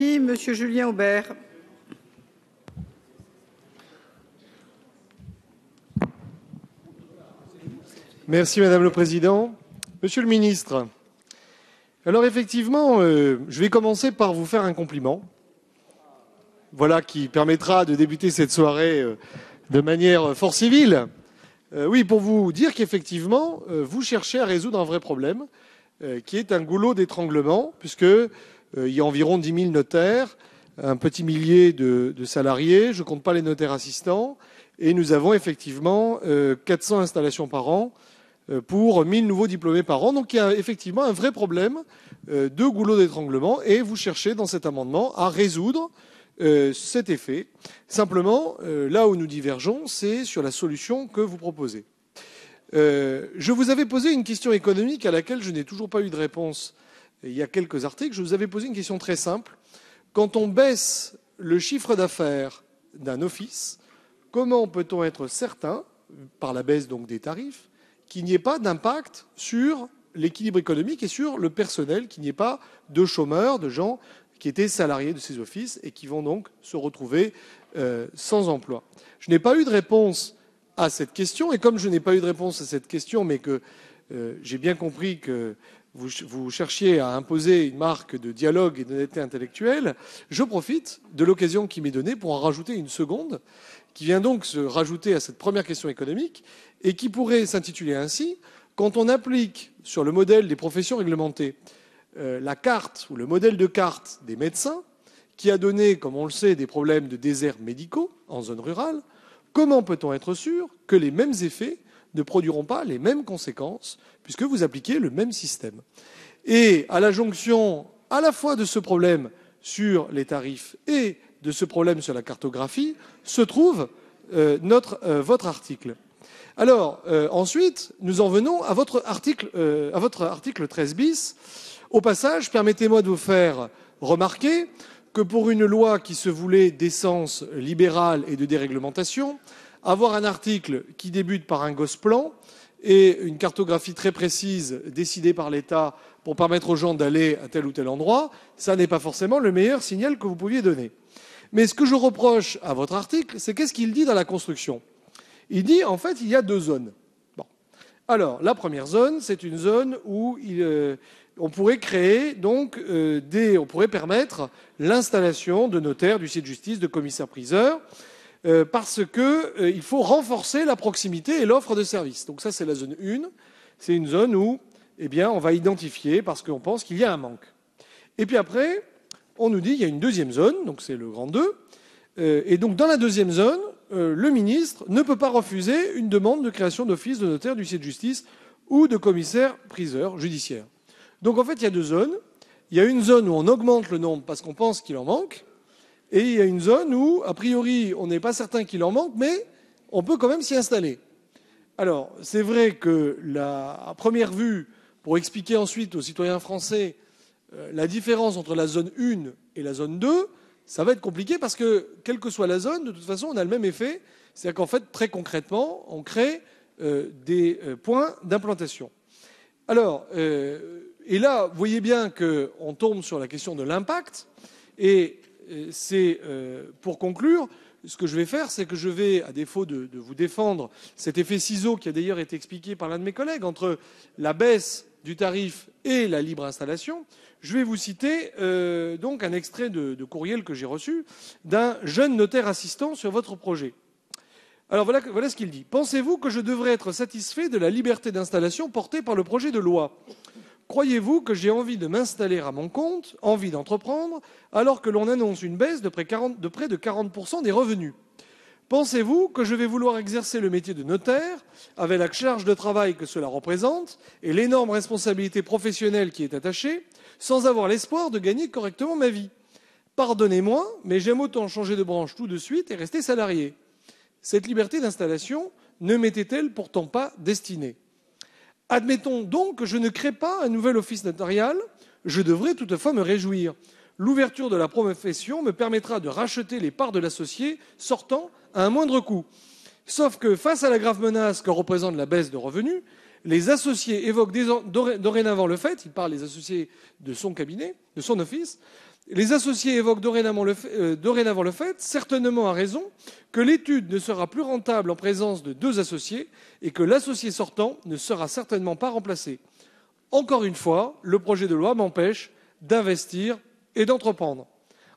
Monsieur Julien Aubert. Merci madame le président, monsieur le ministre. Alors effectivement, euh, je vais commencer par vous faire un compliment. Voilà qui permettra de débuter cette soirée euh, de manière euh, fort civile. oui, pour vous dire qu'effectivement, vous cherchez à résoudre un vrai problème qui est un goulot d'étranglement puisque euh, il y a environ 10 000 notaires, un petit millier de, salariés, je ne compte pas les notaires assistants, et nous avons effectivement 400 euh, installations par an euh, pour 000 nouveaux diplômés par an. Donc il y a effectivement un vrai problème de goulot d'étranglement et vous cherchez dans cet amendement à résoudre cet effet. Simplement, là où nous divergeons, c'est sur la solution que vous proposez. Je vous avais posé une question économique à laquelle je n'ai toujours pas eu de réponse il y a quelques articles, je vous avais posé une question très simple. Quand on baisse le chiffre d'affaires d'un office, comment peut-on être certain, par la baisse donc des tarifs, qu'il n'y ait pas d'impact sur l'équilibre économique et sur le personnel, qu'il n'y ait pas de chômeurs, de gens qui étaient salariés de ces offices et qui vont donc se retrouver euh, sans emploi. Je n'ai pas eu de réponse à cette question et comme je n'ai pas eu de réponse à cette question, mais que euh, j'ai bien compris que vous, cherchiez à imposer une marque de dialogue et d'honnêteté intellectuelle, je profite de l'occasion qui m'est donnée pour en rajouter une seconde, qui vient donc se rajouter à cette première question économique et qui pourrait s'intituler ainsi quand on applique sur le modèle des professions réglementées euh, la carte ou le modèle de carte des médecins, qui a donné, comme on le sait, des problèmes de déserts médicaux en zone rurale, comment peut-on être sûr que les mêmes effets ne produiront pas les mêmes conséquences puisque vous appliquez le même système. Et à la jonction à la fois de ce problème sur les tarifs et de ce problème sur la cartographie se trouve euh, euh, votre article. Alors, euh, ensuite, nous en venons à votre article, à votre article 13 bis. Au passage, permettez-moi de vous faire remarquer que pour une loi qui se voulait d'essence libérale et de déréglementation, avoir un article qui débute par un gosse-plan et une cartographie très précise décidée par l'État pour permettre aux gens d'aller à tel ou tel endroit, ça n'est pas forcément le meilleur signal que vous pouviez donner. Mais ce que je reproche à votre article, c'est qu'est-ce qu'il dit dans la construction Il dit en fait il y a deux zones. Alors la première zone, c'est une zone où euh, on pourrait créer donc euh, des, on pourrait permettre l'installation de notaires, du site de justice, de commissaires priseurs. Euh, parce qu'il euh, faut renforcer la proximité et l'offre de services. Donc ça, c'est la zone 1. C'est une zone où eh bien, on va identifier parce qu'on pense qu'il y a un manque. Et puis après, on nous dit qu'il y a une deuxième zone, donc c'est le grand 2. Euh, et donc dans la deuxième zone, le ministre ne peut pas refuser une demande de création d'office de notaire du siège de justice ou de commissaire-priseur judiciaire. Donc en fait, il y a deux zones. Il y a une zone où on augmente le nombre parce qu'on pense qu'il en manque, et il y a une zone où, a priori, on n'est pas certain qu'il en manque, mais on peut quand même s'y installer. Alors, c'est vrai que, la, à première vue, pour expliquer ensuite aux citoyens français euh, la différence entre la zone 1 et la zone 2, ça va être compliqué parce que, quelle que soit la zone, de toute façon, on a le même effet. C'est-à-dire qu'en fait, très concrètement, on crée euh, des euh, points d'implantation. Alors, et là, vous voyez bien qu'on tombe sur la question de l'impact. Et c'est euh, pour conclure, ce que je vais faire, c'est que je vais, à défaut de, vous défendre cet effet ciseau qui a d'ailleurs été expliqué par l'un de mes collègues entre la baisse du tarif et la libre installation, je vais vous citer euh, donc un extrait de, courriel que j'ai reçu d'un jeune notaire assistant sur votre projet. Alors voilà ce qu'il dit. Pensez-vous que je devrais être satisfait de la liberté d'installation portée par le projet de loi Croyez-vous que j'ai envie de m'installer à mon compte, envie d'entreprendre, alors que l'on annonce une baisse de près, de près de 40% des revenus Pensez-vous que je vais vouloir exercer le métier de notaire avec la charge de travail que cela représente et l'énorme responsabilité professionnelle qui est attachée sans avoir l'espoir de gagner correctement ma vie Pardonnez-moi, mais j'aime autant changer de branche tout de suite et rester salarié. Cette liberté d'installation ne m'était-elle pourtant pas destinée Admettons donc que je ne crée pas un nouvel office notarial, je devrais toutefois me réjouir. L'ouverture de la profession me permettra de racheter les parts de l'associé sortant à un moindre coût. Sauf que face à la grave menace que représente la baisse de revenus, les associés évoquent dorénavant le fait, il parle les associés de son cabinet, de son office, les associés évoquent euh, dorénavant le, fait, certainement à raison, que l'étude ne sera plus rentable en présence de deux associés et que l'associé sortant ne sera certainement pas remplacé. Encore une fois, le projet de loi m'empêche d'investir et d'entreprendre.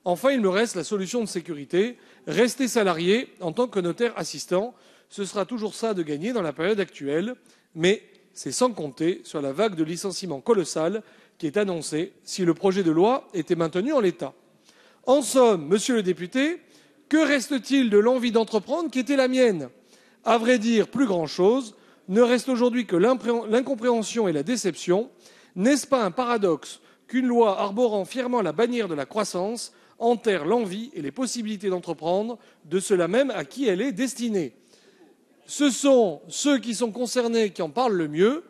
Enfin, il me reste la solution de sécurité, rester salarié en tant que notaire assistant. Ce sera toujours ça de gagner dans la période actuelle, mais c'est sans compter sur la vague de licenciements colossale qui est annoncé si le projet de loi était maintenu en l'état. En somme, monsieur le député, que reste-t-il de l'envie d'entreprendre qui était la mienne À vrai dire, plus grand-chose. Ne reste aujourd'hui que l'incompréhension et la déception. N'est-ce pas un paradoxe qu'une loi arborant fièrement la bannière de la croissance enterre l'envie et les possibilités d'entreprendre de cela même à qui elle est destinée Ce sont ceux qui sont concernés qui en parlent le mieux.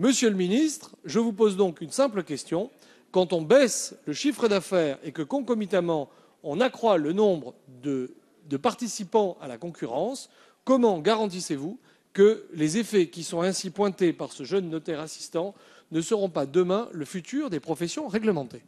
Monsieur le ministre, je vous pose donc une simple question. Quand on baisse le chiffre d'affaires et que concomitamment on accroît le nombre de, participants à la concurrence, comment garantissez-vous que les effets qui sont ainsi pointés par ce jeune notaire assistant ne seront pas demain le futur des professions réglementées